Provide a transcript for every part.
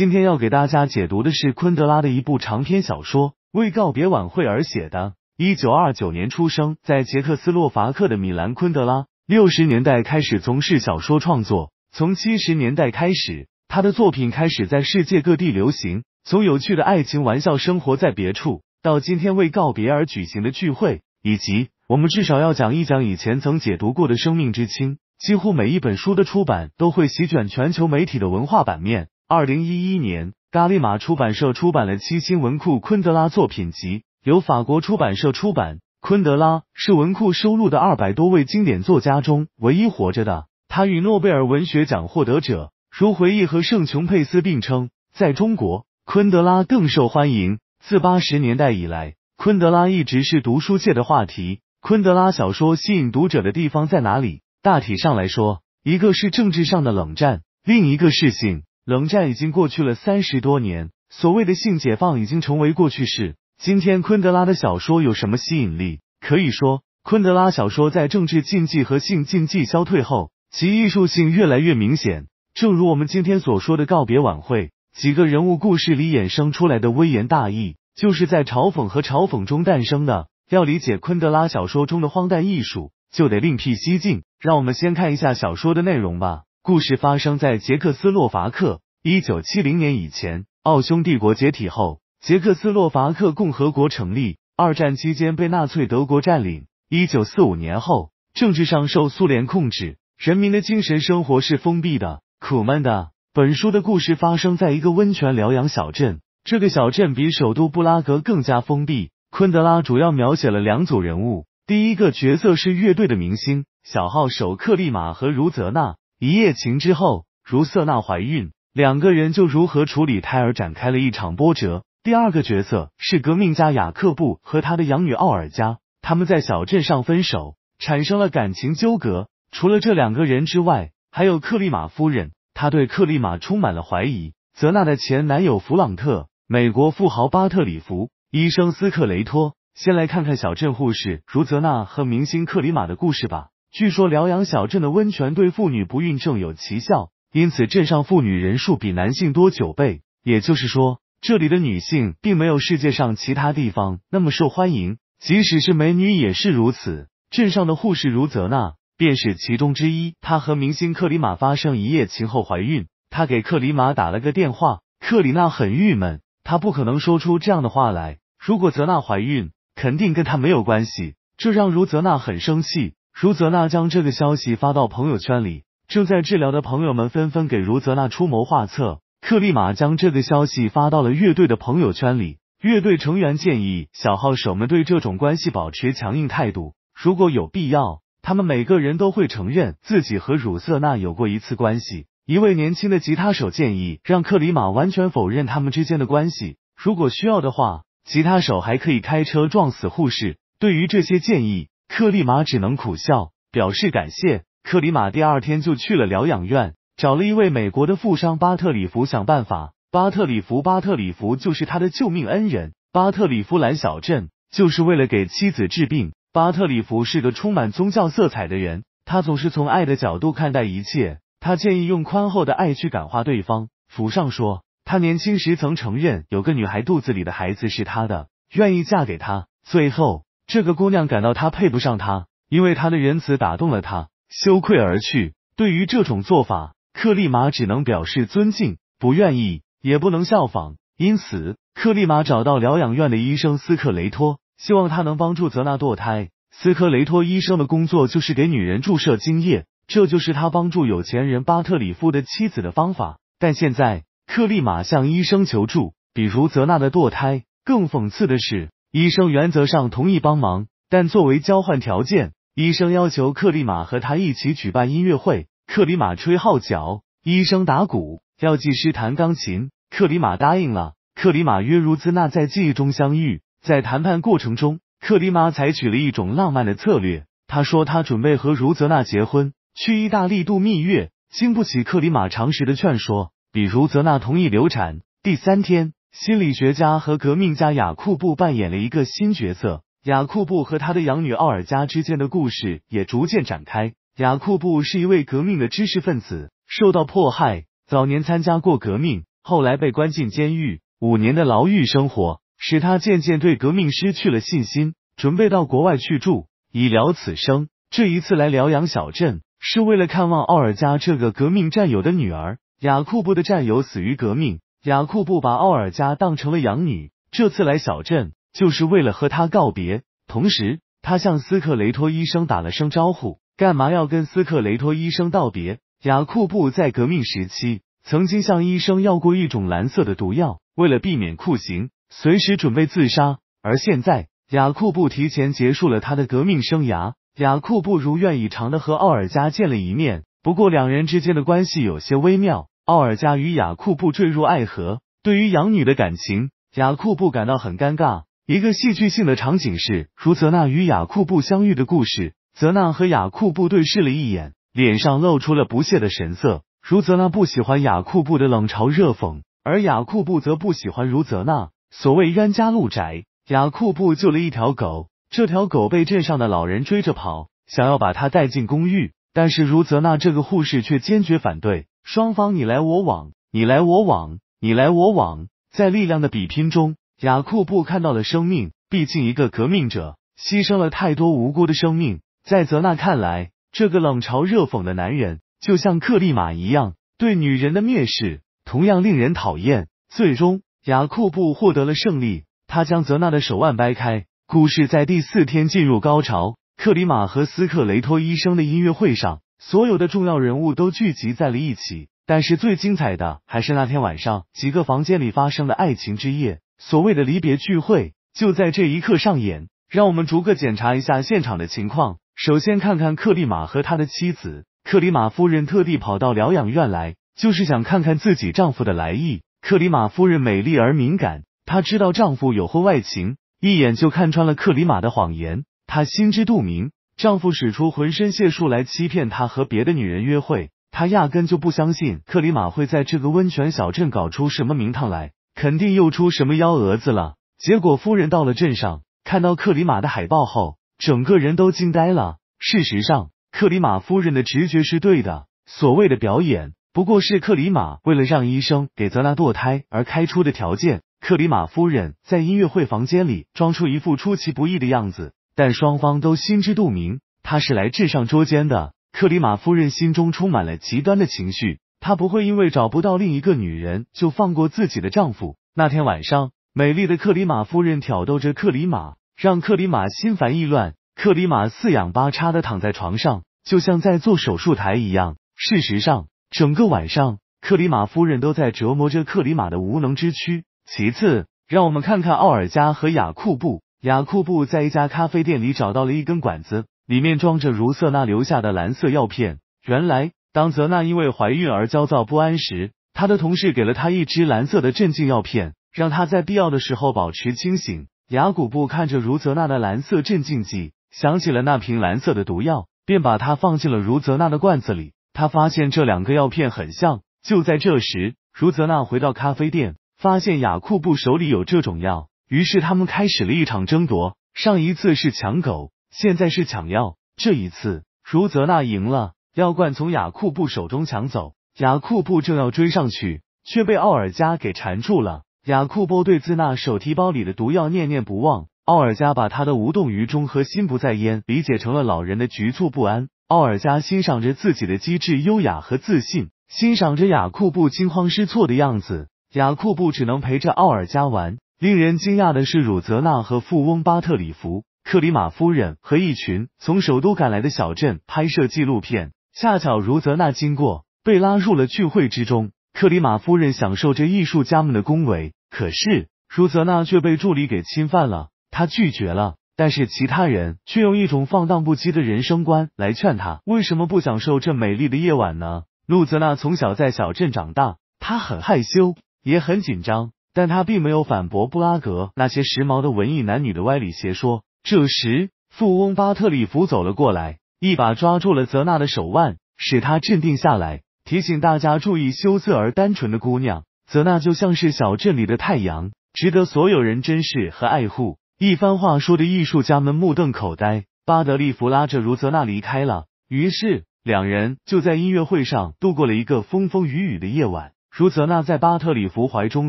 今天要给大家解读的是昆德拉的一部长篇小说《为告别晚会而写的》。一九二九年出生在捷克斯洛伐克的米兰·昆德拉，六十年代开始从事小说创作。从七十年代开始，他的作品开始在世界各地流行。从有趣的爱情、玩笑、生活在别处，到今天为告别而举行的聚会，以及我们至少要讲一讲以前曾解读过的《生命之轻》，几乎每一本书的出版都会席卷全球媒体的文化版面。二零一一年，伽利玛出版社出版了《七星文库》昆德拉作品集，由法国出版社出版。昆德拉是文库收录的二百多位经典作家中唯一活着的。他与诺贝尔文学奖获得者如回忆和圣琼佩斯并称。在中国，昆德拉更受欢迎。自八十年代以来，昆德拉一直是读书界的话题。昆德拉小说吸引读者的地方在哪里？大体上来说，一个是政治上的冷战，另一个是性。冷战已经过去了三十多年，所谓的性解放已经成为过去式。今天，昆德拉的小说有什么吸引力？可以说，昆德拉小说在政治禁忌和性禁忌消退后，其艺术性越来越明显。正如我们今天所说的告别晚会，几个人物故事里衍生出来的微言大义，就是在嘲讽和嘲讽中诞生的。要理解昆德拉小说中的荒诞艺术，就得另辟蹊径。让我们先看一下小说的内容吧。故事发生在捷克斯洛伐克，一九七零年以前，奥匈帝国解体后，捷克斯洛伐克共和国成立。二战期间被纳粹德国占领，一九四五年后，政治上受苏联控制，人民的精神生活是封闭的、苦闷的。本书的故事发生在一个温泉疗养小镇，这个小镇比首都布拉格更加封闭。昆德拉主要描写了两组人物，第一个角色是乐队的明星小号手克利马和茹泽娜。一夜情之后，如瑟娜怀孕，两个人就如何处理胎儿展开了一场波折。第二个角色是革命家雅克布和他的养女奥尔加，他们在小镇上分手，产生了感情纠葛。除了这两个人之外，还有克利马夫人，她对克利马充满了怀疑。泽娜的前男友弗朗特，美国富豪巴特里弗，医生斯克雷托。先来看看小镇护士如泽娜和明星克里马的故事吧。据说辽阳小镇的温泉对妇女不孕症有奇效，因此镇上妇女人数比男性多九倍。也就是说，这里的女性并没有世界上其他地方那么受欢迎，即使是美女也是如此。镇上的护士如泽娜便是其中之一。她和明星克里马发生一夜情后怀孕，她给克里马打了个电话。克里娜很郁闷，她不可能说出这样的话来。如果泽娜怀孕，肯定跟她没有关系，这让如泽娜很生气。茹泽娜将这个消息发到朋友圈里，正在治疗的朋友们纷纷给茹泽娜出谋划策。克里马将这个消息发到了乐队的朋友圈里，乐队成员建议小号手们对这种关系保持强硬态度，如果有必要，他们每个人都会承认自己和茹瑟娜有过一次关系。一位年轻的吉他手建议让克里马完全否认他们之间的关系，如果需要的话，吉他手还可以开车撞死护士。对于这些建议，克里马只能苦笑，表示感谢。克里马第二天就去了疗养院，找了一位美国的富商巴特里弗想办法。巴特里弗，巴特里弗就是他的救命恩人。巴特里夫来小镇，就是为了给妻子治病。巴特里弗是个充满宗教色彩的人，他总是从爱的角度看待一切。他建议用宽厚的爱去感化对方。福上说，他年轻时曾承认有个女孩肚子里的孩子是他的，愿意嫁给他。最后。这个姑娘感到他配不上她，因为他的仁慈打动了她，羞愧而去。对于这种做法，克利玛只能表示尊敬，不愿意也不能效仿。因此，克利玛找到疗养院的医生斯克雷托，希望他能帮助泽纳堕胎。斯克雷托医生的工作就是给女人注射精液，这就是他帮助有钱人巴特里夫的妻子的方法。但现在，克利玛向医生求助，比如泽纳的堕胎。更讽刺的是。医生原则上同意帮忙，但作为交换条件，医生要求克里马和他一起举办音乐会。克里马吹号角，医生打鼓，药剂师弹钢琴。克里马答应了。克里马约茹兹娜在记忆中相遇。在谈判过程中，克里马采取了一种浪漫的策略。他说他准备和茹泽娜结婚，去意大利度蜜月。经不起克里马常识的劝说，比茹泽娜同意流产。第三天。心理学家和革命家雅库布扮演了一个新角色。雅库布和他的养女奥尔加之间的故事也逐渐展开。雅库布是一位革命的知识分子，受到迫害，早年参加过革命，后来被关进监狱。五年的牢狱生活使他渐渐对革命失去了信心，准备到国外去住，以了此生。这一次来疗养小镇，是为了看望奥尔加这个革命战友的女儿。雅库布的战友死于革命。雅库布把奥尔加当成了养女，这次来小镇就是为了和她告别。同时，他向斯克雷托医生打了声招呼。干嘛要跟斯克雷托医生道别？雅库布在革命时期曾经向医生要过一种蓝色的毒药，为了避免酷刑，随时准备自杀。而现在，雅库布提前结束了他的革命生涯。雅库布如愿以偿的和奥尔加见了一面，不过两人之间的关系有些微妙。奥尔加与雅库布坠入爱河，对于养女的感情，雅库布感到很尴尬。一个戏剧性的场景是茹泽娜与雅库布相遇的故事。泽娜和雅库布对视了一眼，脸上露出了不屑的神色。茹泽娜不喜欢雅库布的冷嘲热讽，而雅库布则不喜欢茹泽娜。所谓冤家路窄，雅库布救了一条狗，这条狗被镇上的老人追着跑，想要把它带进公寓，但是茹泽娜这个护士却坚决反对。双方你来我往，你来我往，你来我往，在力量的比拼中，雅库布看到了生命。毕竟一个革命者牺牲了太多无辜的生命。在泽娜看来，这个冷嘲热讽的男人就像克利马一样，对女人的蔑视同样令人讨厌。最终，雅库布获得了胜利，他将泽娜的手腕掰开。故事在第四天进入高潮，克里马和斯克雷托医生的音乐会上。所有的重要人物都聚集在了一起，但是最精彩的还是那天晚上，几个房间里发生的爱情之夜。所谓的离别聚会就在这一刻上演。让我们逐个检查一下现场的情况。首先看看克里马和他的妻子克里马夫人，特地跑到疗养院来，就是想看看自己丈夫的来意。克里马夫人美丽而敏感，她知道丈夫有婚外情，一眼就看穿了克里马的谎言，她心知肚明。丈夫使出浑身解数来欺骗她和别的女人约会，她压根就不相信克里马会在这个温泉小镇搞出什么名堂来，肯定又出什么幺蛾子了。结果夫人到了镇上，看到克里马的海报后，整个人都惊呆了。事实上，克里马夫人的直觉是对的，所谓的表演不过是克里马为了让医生给泽拉堕胎而开出的条件。克里马夫人在音乐会房间里装出一副出其不意的样子。但双方都心知肚明，他是来智上捉奸的。克里马夫人心中充满了极端的情绪，她不会因为找不到另一个女人就放过自己的丈夫。那天晚上，美丽的克里马夫人挑逗着克里马，让克里马心烦意乱。克里马四仰八叉的躺在床上，就像在做手术台一样。事实上，整个晚上，克里马夫人都在折磨着克里马的无能之躯。其次，让我们看看奥尔加和雅库布。雅库布在一家咖啡店里找到了一根管子，里面装着茹瑟娜留下的蓝色药片。原来，当泽娜因为怀孕而焦躁不安时，她的同事给了她一支蓝色的镇静药片，让她在必要的时候保持清醒。雅古布看着茹泽娜的蓝色镇静剂，想起了那瓶蓝色的毒药，便把它放进了茹泽娜的罐子里。他发现这两个药片很像。就在这时，茹泽娜回到咖啡店，发现雅库布手里有这种药。于是他们开始了一场争夺。上一次是抢狗，现在是抢药。这一次，茹泽娜赢了，药罐从雅库布手中抢走。雅库布正要追上去，却被奥尔加给缠住了。雅库布对自娜手提包里的毒药念念不忘。奥尔加把他的无动于衷和心不在焉理解成了老人的局促不安。奥尔加欣赏着自己的机智、优雅和自信，欣赏着雅库布惊慌失措的样子。雅库布只能陪着奥尔加玩。令人惊讶的是，鲁泽娜和富翁巴特里弗、克里马夫人和一群从首都赶来的小镇拍摄纪录片。恰巧鲁泽娜经过，被拉入了聚会之中。克里马夫人享受着艺术家们的恭维，可是鲁泽娜却被助理给侵犯了。她拒绝了，但是其他人却用一种放荡不羁的人生观来劝他，为什么不享受这美丽的夜晚呢？路泽娜从小在小镇长大，她很害羞，也很紧张。但他并没有反驳布拉格那些时髦的文艺男女的歪理邪说。这时，富翁巴特利弗走了过来，一把抓住了泽娜的手腕，使他镇定下来，提醒大家注意羞涩而单纯的姑娘。泽娜就像是小镇里的太阳，值得所有人珍视和爱护。一番话说的艺术家们目瞪口呆。巴德利弗拉着茹泽娜离开了，于是两人就在音乐会上度过了一个风风雨雨的夜晚。卢泽娜在巴特里夫怀中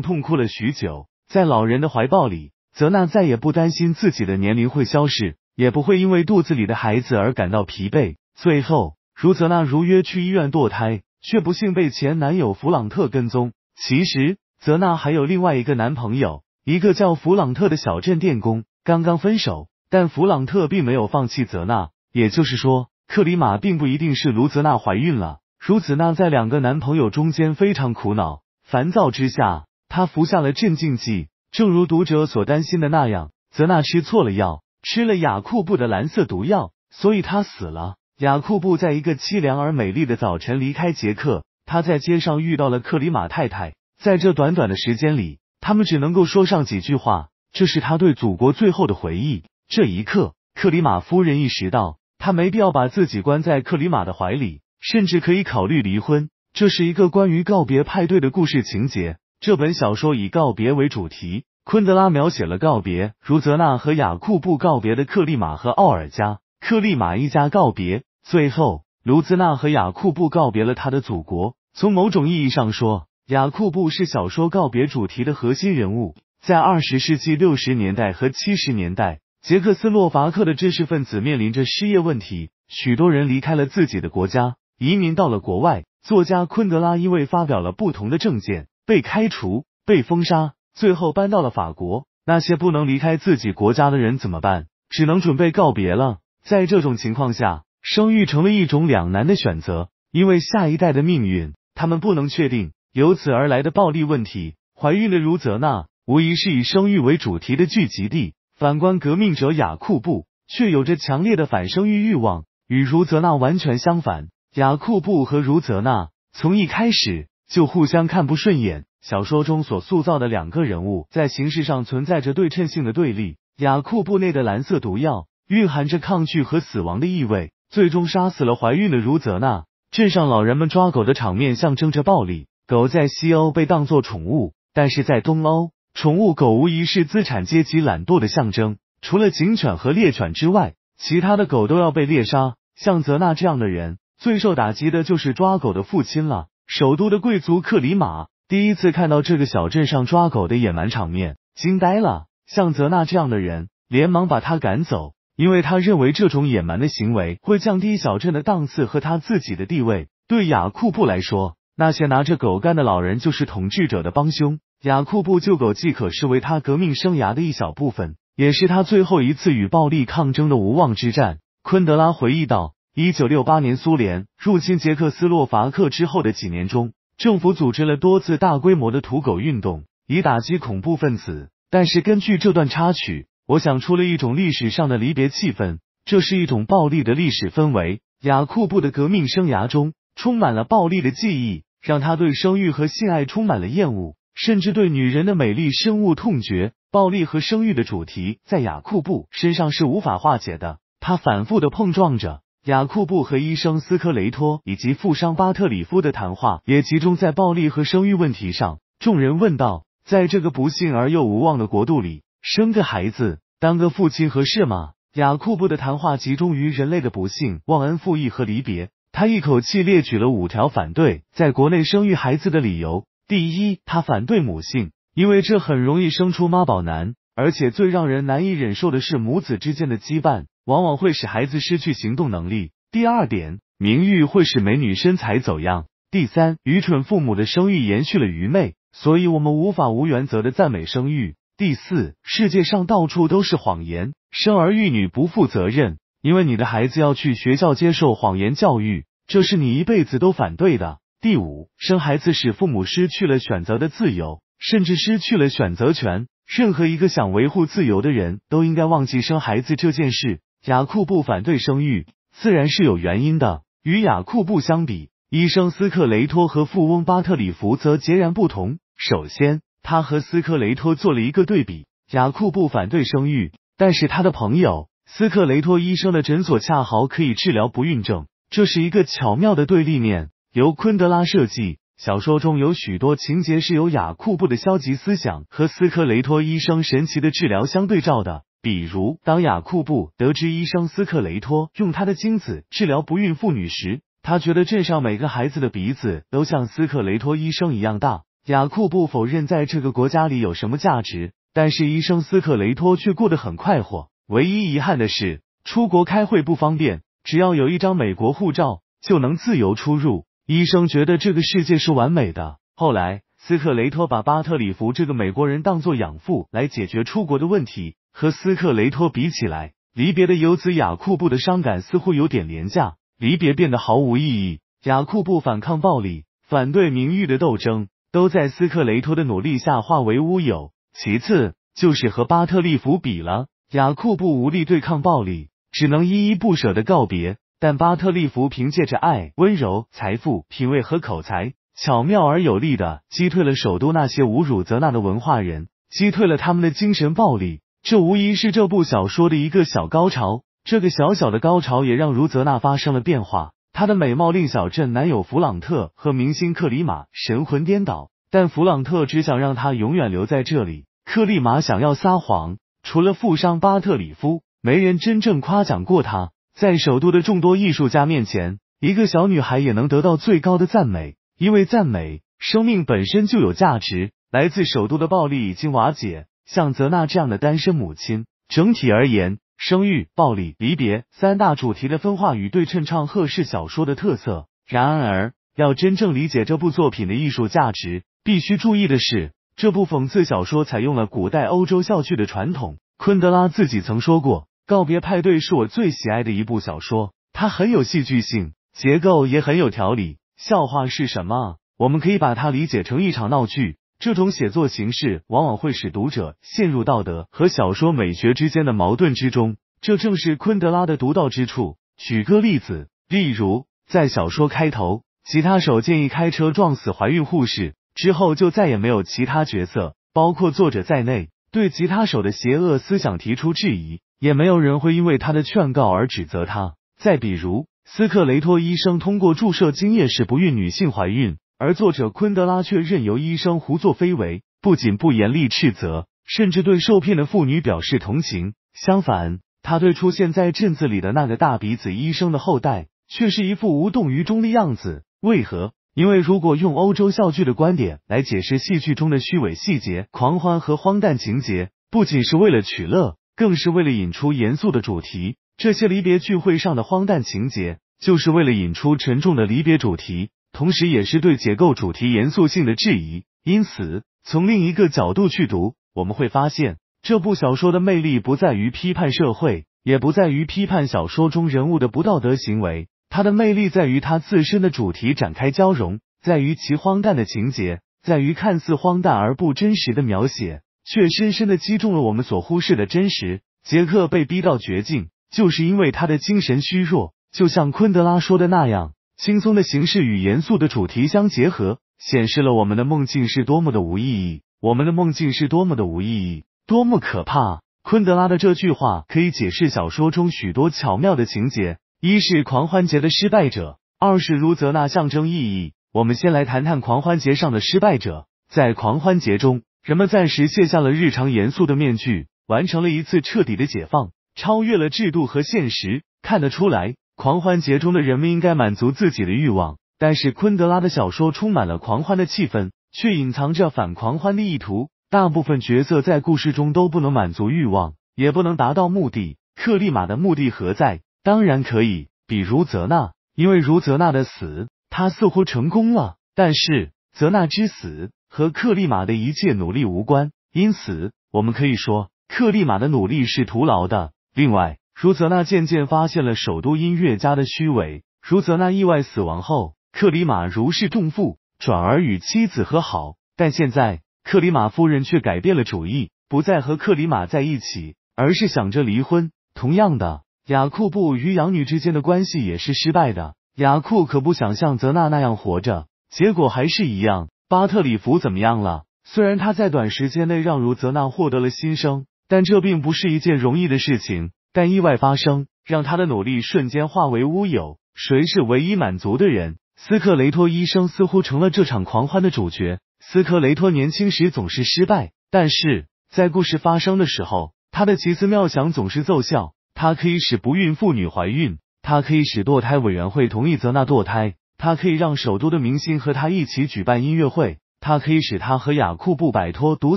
痛哭了许久，在老人的怀抱里，泽娜再也不担心自己的年龄会消失，也不会因为肚子里的孩子而感到疲惫。最后，卢泽娜如约去医院堕胎，却不幸被前男友弗朗特跟踪。其实，泽娜还有另外一个男朋友，一个叫弗朗特的小镇电工，刚刚分手，但弗朗特并没有放弃泽娜。也就是说，克里马并不一定是卢泽娜怀孕了。如此，娜在两个男朋友中间非常苦恼、烦躁之下，她服下了镇静剂。正如读者所担心的那样，泽娜吃错了药，吃了雅库布的蓝色毒药，所以她死了。雅库布在一个凄凉而美丽的早晨离开杰克。他在街上遇到了克里马太太。在这短短的时间里，他们只能够说上几句话。这是他对祖国最后的回忆。这一刻，克里马夫人意识到，她没必要把自己关在克里马的怀里。甚至可以考虑离婚。这是一个关于告别派对的故事情节。这本小说以告别为主题，昆德拉描写了告别。卢泽娜和雅库布告别的克利马和奥尔加，克利马一家告别。最后，卢兹娜和雅库布告别了他的祖国。从某种意义上说，雅库布是小说告别主题的核心人物。在二十世纪六十年代和七十年代，捷克斯洛伐克的知识分子面临着失业问题，许多人离开了自己的国家。移民到了国外，作家昆德拉因为发表了不同的政见，被开除、被封杀，最后搬到了法国。那些不能离开自己国家的人怎么办？只能准备告别了。在这种情况下，生育成了一种两难的选择，因为下一代的命运他们不能确定。由此而来的暴力问题，怀孕的茹泽娜无疑是以生育为主题的聚集地。反观革命者雅库布，却有着强烈的反生育欲望，与茹泽娜完全相反。雅库布和茹泽娜从一开始就互相看不顺眼。小说中所塑造的两个人物，在形式上存在着对称性的对立。雅库布内的蓝色毒药蕴含着抗拒和死亡的意味，最终杀死了怀孕的茹泽娜。镇上老人们抓狗的场面象征着暴力。狗在西欧被当作宠物，但是在东欧，宠物狗无疑是资产阶级懒惰的象征。除了警犬和猎犬之外，其他的狗都要被猎杀。像泽娜这样的人。最受打击的就是抓狗的父亲了。首都的贵族克里马第一次看到这个小镇上抓狗的野蛮场面，惊呆了。像泽纳这样的人，连忙把他赶走，因为他认为这种野蛮的行为会降低小镇的档次和他自己的地位。对雅库布来说，那些拿着狗干的老人就是统治者的帮凶。雅库布救狗，既可视为他革命生涯的一小部分，也是他最后一次与暴力抗争的无望之战。昆德拉回忆道。一九六八年，苏联入侵捷克斯洛伐克之后的几年中，政府组织了多次大规模的土狗运动，以打击恐怖分子。但是，根据这段插曲，我想出了一种历史上的离别气氛，这是一种暴力的历史氛围。雅库布的革命生涯中充满了暴力的记忆，让他对生育和性爱充满了厌恶，甚至对女人的美丽深恶痛绝。暴力和生育的主题在雅库布身上是无法化解的，他反复的碰撞着。雅库布和医生斯科雷托以及富商巴特里夫的谈话也集中在暴力和生育问题上。众人问道：“在这个不幸而又无望的国度里，生个孩子，当个父亲合适吗？”雅库布的谈话集中于人类的不幸、忘恩负义和离别。他一口气列举了五条反对在国内生育孩子的理由。第一，他反对母性，因为这很容易生出妈宝男，而且最让人难以忍受的是母子之间的羁绊。往往会使孩子失去行动能力。第二点，名誉会使美女身材走样。第三，愚蠢父母的生育延续了愚昧，所以我们无法无原则的赞美生育。第四，世界上到处都是谎言，生儿育女不负责任，因为你的孩子要去学校接受谎言教育，这是你一辈子都反对的。第五，生孩子使父母失去了选择的自由，甚至失去了选择权。任何一个想维护自由的人都应该忘记生孩子这件事。雅库布反对生育，自然是有原因的。与雅库布相比，医生斯克雷托和富翁巴特里弗则截然不同。首先，他和斯克雷托做了一个对比：雅库布反对生育，但是他的朋友斯克雷托医生的诊所恰好可以治疗不孕症，这是一个巧妙的对立面。由昆德拉设计，小说中有许多情节是由雅库布的消极思想和斯克雷托医生神奇的治疗相对照的。比如，当雅库布得知医生斯克雷托用他的精子治疗不孕妇女时，他觉得镇上每个孩子的鼻子都像斯克雷托医生一样大。雅库布否认在这个国家里有什么价值，但是医生斯克雷托却过得很快活。唯一遗憾的是，出国开会不方便，只要有一张美国护照就能自由出入。医生觉得这个世界是完美的。后来，斯克雷托把巴特里弗这个美国人当作养父来解决出国的问题。和斯克雷托比起来，离别的游子雅库布的伤感似乎有点廉价，离别变得毫无意义。雅库布反抗暴力、反对名誉的斗争，都在斯克雷托的努力下化为乌有。其次就是和巴特利弗比了，雅库布无力对抗暴力，只能依依不舍的告别。但巴特利弗凭借着爱、温柔、财富、品味和口才，巧妙而有力的击退了首都那些侮辱泽纳的文化人，击退了他们的精神暴力。这无疑是这部小说的一个小高潮。这个小小的高潮也让茹泽娜发生了变化。她的美貌令小镇男友弗朗特和明星克里马神魂颠倒，但弗朗特只想让她永远留在这里。克里玛想要撒谎，除了富商巴特里夫，没人真正夸奖过她。在首都的众多艺术家面前，一个小女孩也能得到最高的赞美，因为赞美，生命本身就有价值。来自首都的暴力已经瓦解。像泽娜这样的单身母亲，整体而言，生育、暴力、离别三大主题的分化与对称唱赫是小说的特色。然而，要真正理解这部作品的艺术价值，必须注意的是，这部讽刺小说采用了古代欧洲校剧的传统。昆德拉自己曾说过：“告别派对是我最喜爱的一部小说，它很有戏剧性，结构也很有条理。笑话是什么？我们可以把它理解成一场闹剧。”这种写作形式往往会使读者陷入道德和小说美学之间的矛盾之中，这正是昆德拉的独到之处。举个例子，例如在小说开头，吉他手建议开车撞死怀孕护士之后，就再也没有其他角色，包括作者在内，对吉他手的邪恶思想提出质疑，也没有人会因为他的劝告而指责他。再比如，斯克雷托医生通过注射精液使不孕女性怀孕。而作者昆德拉却任由医生胡作非为，不仅不严厉斥责，甚至对受骗的妇女表示同情。相反，他对出现在镇子里的那个大鼻子医生的后代，却是一副无动于衷的样子。为何？因为如果用欧洲笑剧的观点来解释戏剧中的虚伪细节、狂欢和荒诞情节，不仅是为了取乐，更是为了引出严肃的主题。这些离别聚会上的荒诞情节，就是为了引出沉重的离别主题。同时，也是对结构主题严肃性的质疑。因此，从另一个角度去读，我们会发现这部小说的魅力不在于批判社会，也不在于批判小说中人物的不道德行为，它的魅力在于它自身的主题展开交融，在于其荒诞的情节，在于看似荒诞而不真实的描写，却深深的击中了我们所忽视的真实。杰克被逼到绝境，就是因为他的精神虚弱，就像昆德拉说的那样。轻松的形式与严肃的主题相结合，显示了我们的梦境是多么的无意义。我们的梦境是多么的无意义，多么可怕！昆德拉的这句话可以解释小说中许多巧妙的情节：一是狂欢节的失败者，二是卢泽纳象征意义。我们先来谈谈狂欢节上的失败者。在狂欢节中，人们暂时卸下了日常严肃的面具，完成了一次彻底的解放，超越了制度和现实。看得出来。狂欢节中的人们应该满足自己的欲望，但是昆德拉的小说充满了狂欢的气氛，却隐藏着反狂欢的意图。大部分角色在故事中都不能满足欲望，也不能达到目的。克利马的目的何在？当然可以，比如泽纳，因为如泽纳的死，他似乎成功了。但是泽纳之死和克利马的一切努力无关，因此我们可以说克利马的努力是徒劳的。另外，茹泽娜渐渐发现了首都音乐家的虚伪。茹泽娜意外死亡后，克里马如释重负，转而与妻子和好。但现在，克里马夫人却改变了主意，不再和克里马在一起，而是想着离婚。同样的，雅库布与养女之间的关系也是失败的。雅库可不想像泽娜那样活着，结果还是一样。巴特里夫怎么样了？虽然他在短时间内让茹泽娜获得了新生，但这并不是一件容易的事情。但意外发生，让他的努力瞬间化为乌有。谁是唯一满足的人？斯克雷托医生似乎成了这场狂欢的主角。斯克雷托年轻时总是失败，但是在故事发生的时候，他的奇思妙想总是奏效。他可以使不孕妇女怀孕，他可以使堕胎委员会同意泽纳堕胎，他可以让首都的明星和他一起举办音乐会，他可以使他和雅库布摆脱毒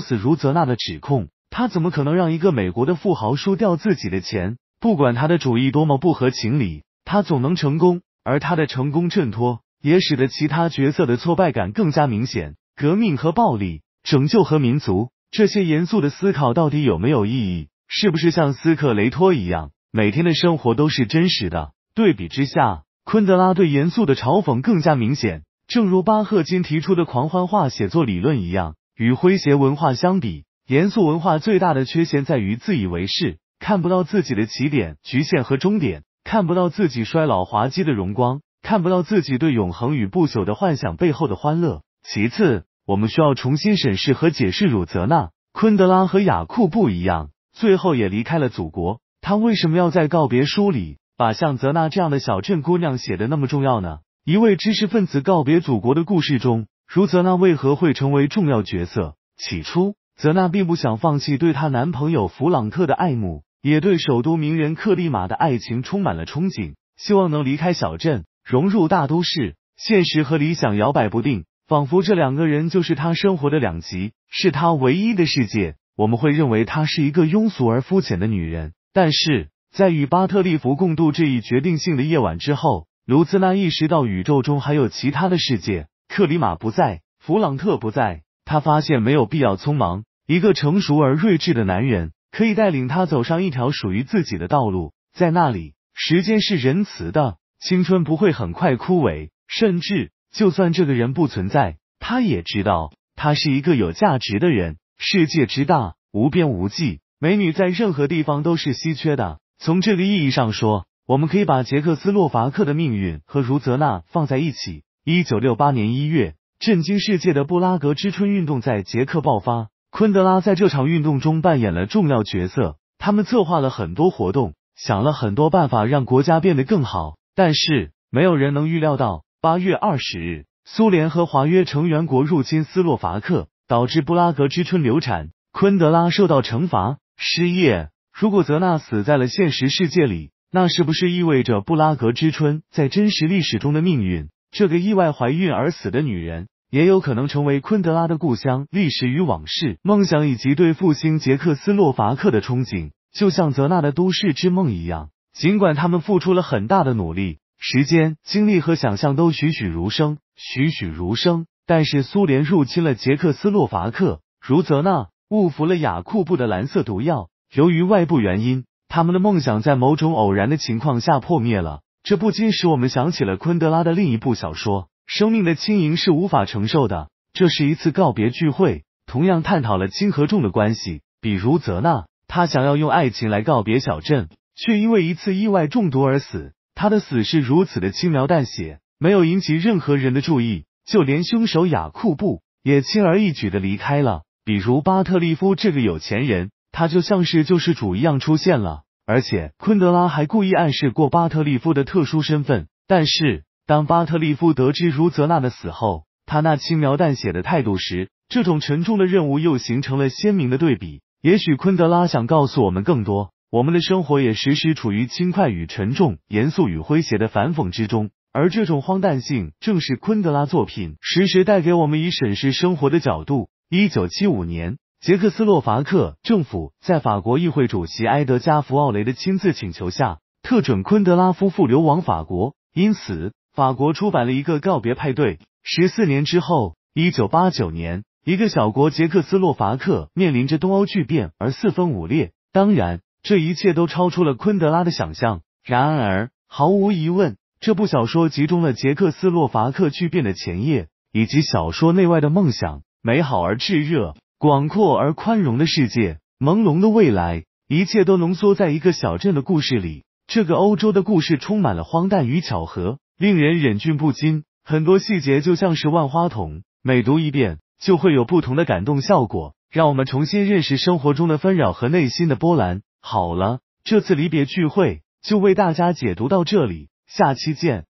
死茹泽纳的指控。他怎么可能让一个美国的富豪输掉自己的钱？不管他的主意多么不合情理，他总能成功。而他的成功衬托，也使得其他角色的挫败感更加明显。革命和暴力，拯救和民族，这些严肃的思考到底有没有意义？是不是像斯克雷托一样，每天的生活都是真实的？对比之下，昆德拉对严肃的嘲讽更加明显。正如巴赫金提出的狂欢化写作理论一样，与诙谐文化相比。严肃文化最大的缺陷在于自以为是，看不到自己的起点、局限和终点，看不到自己衰老滑稽的荣光，看不到自己对永恒与不朽的幻想背后的欢乐。其次，我们需要重新审视和解释鲁泽娜、昆德拉和雅库布一样，最后也离开了祖国。他为什么要在告别书里把像泽娜这样的小镇姑娘写得那么重要呢？一位知识分子告别祖国的故事中，茹泽娜为何会成为重要角色？起初。泽娜并不想放弃对她男朋友弗朗特的爱慕，也对首都名人克里玛的爱情充满了憧憬，希望能离开小镇，融入大都市。现实和理想摇摆不定，仿佛这两个人就是他生活的两极，是他唯一的世界。我们会认为她是一个庸俗而肤浅的女人，但是在与巴特利弗共度这一决定性的夜晚之后，卢兹拉意识到宇宙中还有其他的世界。克里马不在，弗朗特不在。他发现没有必要匆忙。一个成熟而睿智的男人可以带领他走上一条属于自己的道路，在那里，时间是仁慈的，青春不会很快枯萎。甚至，就算这个人不存在，他也知道他是一个有价值的人。世界之大，无边无际，美女在任何地方都是稀缺的。从这个意义上说，我们可以把捷克斯洛伐克的命运和茹泽娜放在一起。一九六八年一月。震惊世界的布拉格之春运动在捷克爆发，昆德拉在这场运动中扮演了重要角色。他们策划了很多活动，想了很多办法让国家变得更好。但是，没有人能预料到，八月二十日，苏联和华约成员国入侵斯洛伐克，导致布拉格之春流产。昆德拉受到惩罚，失业。如果泽纳死在了现实世界里，那是不是意味着布拉格之春在真实历史中的命运？这个意外怀孕而死的女人，也有可能成为昆德拉的故乡、历史与往事、梦想以及对复兴捷克斯洛伐克的憧憬，就像泽纳的都市之梦一样。尽管他们付出了很大的努力、时间、精力和想象都栩栩如生、栩栩如生，但是苏联入侵了捷克斯洛伐克，如泽纳误服了雅库布的蓝色毒药。由于外部原因，他们的梦想在某种偶然的情况下破灭了。这不禁使我们想起了昆德拉的另一部小说《生命的轻盈是无法承受的》。这是一次告别聚会，同样探讨了轻和重的关系。比如泽娜，他想要用爱情来告别小镇，却因为一次意外中毒而死。他的死是如此的轻描淡写，没有引起任何人的注意，就连凶手雅库布也轻而易举的离开了。比如巴特利夫这个有钱人，他就像是救世主一样出现了。而且，昆德拉还故意暗示过巴特利夫的特殊身份。但是，当巴特利夫得知茹泽娜的死后，他那轻描淡写的态度时，这种沉重的任务又形成了鲜明的对比。也许，昆德拉想告诉我们更多。我们的生活也时时处于轻快与沉重、严肃与诙谐的反讽之中，而这种荒诞性正是昆德拉作品时时带给我们以审视生活的角度。一九七五年。捷克斯洛伐克政府在法国议会主席埃德加·弗奥雷的亲自请求下，特准昆德拉夫妇流亡法国。因此，法国出版了一个告别派对。十四年之后，一九八九年，一个小国捷克斯洛伐克面临着东欧巨变而四分五裂。当然，这一切都超出了昆德拉的想象。然而，毫无疑问，这部小说集中了捷克斯洛伐克巨变的前夜，以及小说内外的梦想，美好而炙热。广阔而宽容的世界，朦胧的未来，一切都浓缩在一个小镇的故事里。这个欧洲的故事充满了荒诞与巧合，令人忍俊不禁。很多细节就像是万花筒，每读一遍就会有不同的感动效果，让我们重新认识生活中的纷扰和内心的波澜。好了，这次离别聚会就为大家解读到这里，下期见。